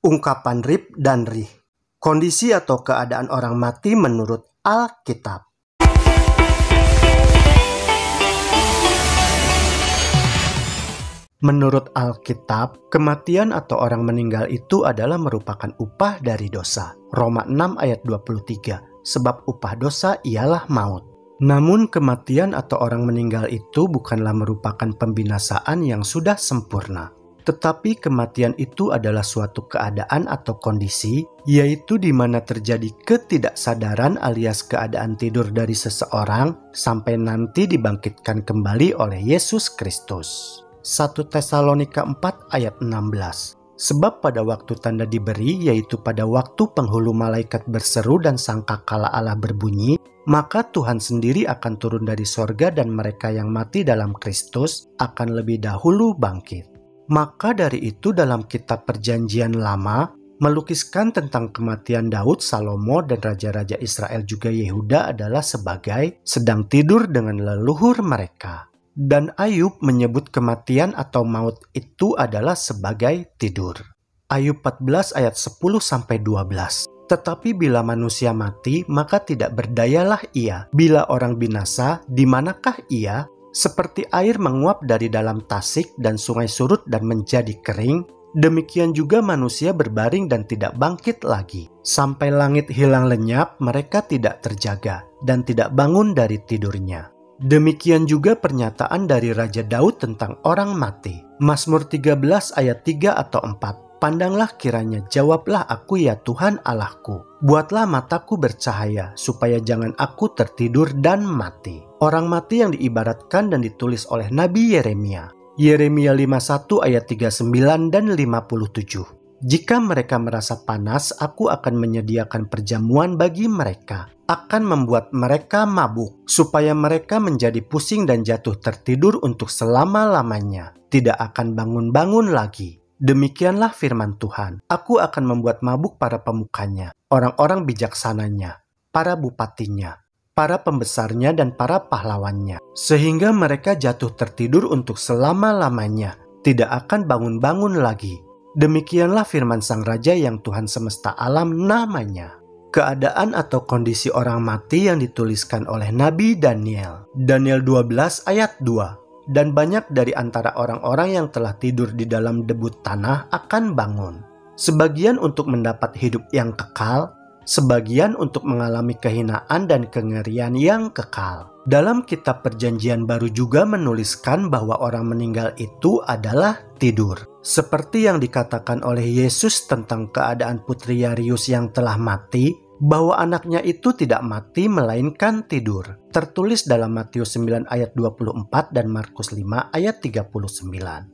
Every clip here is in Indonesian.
ungkapan rib dan ri kondisi atau keadaan orang mati menurut Alkitab. Menurut Alkitab, kematian atau orang meninggal itu adalah merupakan upah dari dosa. Roma 6 ayat 23, sebab upah dosa ialah maut. Namun kematian atau orang meninggal itu bukanlah merupakan pembinasaan yang sudah sempurna. Tetapi kematian itu adalah suatu keadaan atau kondisi, yaitu di mana terjadi ketidaksadaran alias keadaan tidur dari seseorang sampai nanti dibangkitkan kembali oleh Yesus Kristus. 1 Tesalonika 4 ayat 16 Sebab pada waktu tanda diberi, yaitu pada waktu penghulu malaikat berseru dan sangka kala Allah berbunyi, maka Tuhan sendiri akan turun dari sorga dan mereka yang mati dalam Kristus akan lebih dahulu bangkit. Maka dari itu dalam kitab perjanjian lama melukiskan tentang kematian Daud, Salomo, dan raja-raja Israel juga Yehuda adalah sebagai sedang tidur dengan leluhur mereka. Dan Ayub menyebut kematian atau maut itu adalah sebagai tidur. Ayub 14 ayat 10 12. Tetapi bila manusia mati, maka tidak berdayalah ia. Bila orang binasa, di manakah ia? Seperti air menguap dari dalam tasik dan sungai surut dan menjadi kering, demikian juga manusia berbaring dan tidak bangkit lagi. Sampai langit hilang lenyap, mereka tidak terjaga dan tidak bangun dari tidurnya. Demikian juga pernyataan dari Raja Daud tentang orang mati. Mazmur 13 ayat 3 atau 4. Pandanglah kiranya, jawablah aku ya Tuhan Allahku. Buatlah mataku bercahaya, supaya jangan aku tertidur dan mati. Orang mati yang diibaratkan dan ditulis oleh Nabi Yeremia. Yeremia 51 ayat 39 dan 57. Jika mereka merasa panas, aku akan menyediakan perjamuan bagi mereka, akan membuat mereka mabuk, supaya mereka menjadi pusing dan jatuh tertidur untuk selama-lamanya, tidak akan bangun-bangun lagi. Demikianlah firman Tuhan. Aku akan membuat mabuk para pemukanya, orang-orang bijaksananya, para bupatinya, para pembesarnya dan para pahlawannya, sehingga mereka jatuh tertidur untuk selama-lamanya, tidak akan bangun-bangun lagi. Demikianlah firman Sang Raja yang Tuhan semesta alam namanya. Keadaan atau kondisi orang mati yang dituliskan oleh Nabi Daniel. Daniel 12 ayat 2 dan banyak dari antara orang-orang yang telah tidur di dalam debu tanah akan bangun. Sebagian untuk mendapat hidup yang kekal, sebagian untuk mengalami kehinaan dan kengerian yang kekal. Dalam kitab Perjanjian Baru juga menuliskan bahwa orang meninggal itu adalah tidur. Seperti yang dikatakan oleh Yesus tentang keadaan putri Yarius yang telah mati, bahwa anaknya itu tidak mati melainkan tidur. Tertulis dalam Matius 9 ayat 24 dan Markus 5 ayat 39.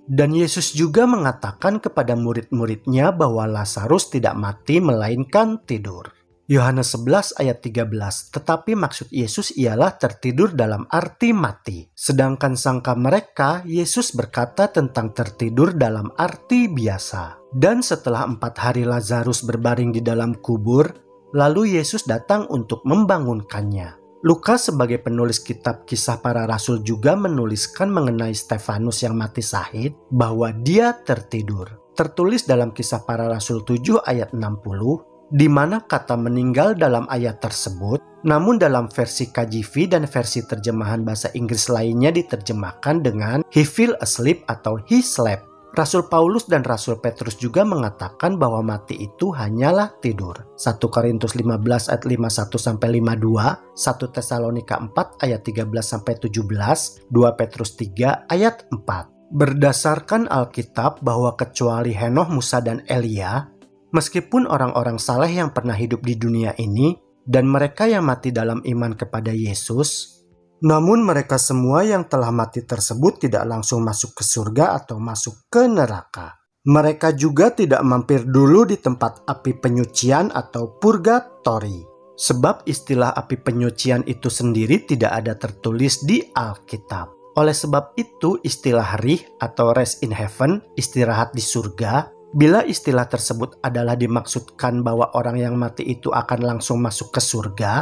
Dan Yesus juga mengatakan kepada murid-muridnya bahwa Lazarus tidak mati melainkan tidur. Yohanes 11 ayat 13, tetapi maksud Yesus ialah tertidur dalam arti mati. Sedangkan sangka mereka, Yesus berkata tentang tertidur dalam arti biasa. Dan setelah empat hari Lazarus berbaring di dalam kubur, lalu Yesus datang untuk membangunkannya. Lukas sebagai penulis kitab kisah para rasul juga menuliskan mengenai Stefanus yang mati sahid bahwa dia tertidur. Tertulis dalam kisah para rasul 7 ayat 60, di mana kata meninggal dalam ayat tersebut, namun dalam versi KJV dan versi terjemahan bahasa Inggris lainnya diterjemahkan dengan he fell asleep atau he slept Rasul Paulus dan Rasul Petrus juga mengatakan bahwa mati itu hanyalah tidur. 1 Korintus 15 ayat 51 sampai 52, 1 Tesalonika 4 ayat 13 sampai 17, 2 Petrus 3 ayat 4. Berdasarkan Alkitab bahwa kecuali Henoh, Musa dan Elia, meskipun orang-orang saleh yang pernah hidup di dunia ini dan mereka yang mati dalam iman kepada Yesus, namun mereka semua yang telah mati tersebut tidak langsung masuk ke surga atau masuk ke neraka. Mereka juga tidak mampir dulu di tempat api penyucian atau purgatori. Sebab istilah api penyucian itu sendiri tidak ada tertulis di Alkitab. Oleh sebab itu, istilah rih atau rest in heaven, istirahat di surga, bila istilah tersebut adalah dimaksudkan bahwa orang yang mati itu akan langsung masuk ke surga,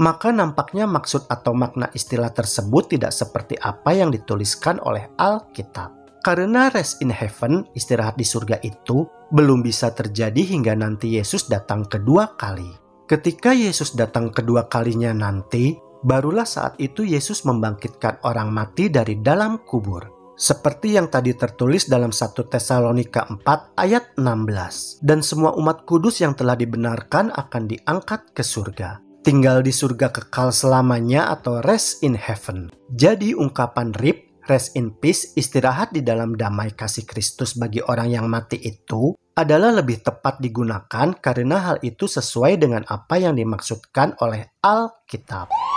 maka nampaknya maksud atau makna istilah tersebut tidak seperti apa yang dituliskan oleh Alkitab. Karena rest in heaven, istirahat di surga itu, belum bisa terjadi hingga nanti Yesus datang kedua kali. Ketika Yesus datang kedua kalinya nanti, barulah saat itu Yesus membangkitkan orang mati dari dalam kubur. Seperti yang tadi tertulis dalam 1 Tesalonika 4 ayat 16. Dan semua umat kudus yang telah dibenarkan akan diangkat ke surga tinggal di surga kekal selamanya atau rest in heaven. Jadi ungkapan RIP rest in peace, istirahat di dalam damai kasih Kristus bagi orang yang mati itu adalah lebih tepat digunakan karena hal itu sesuai dengan apa yang dimaksudkan oleh Alkitab.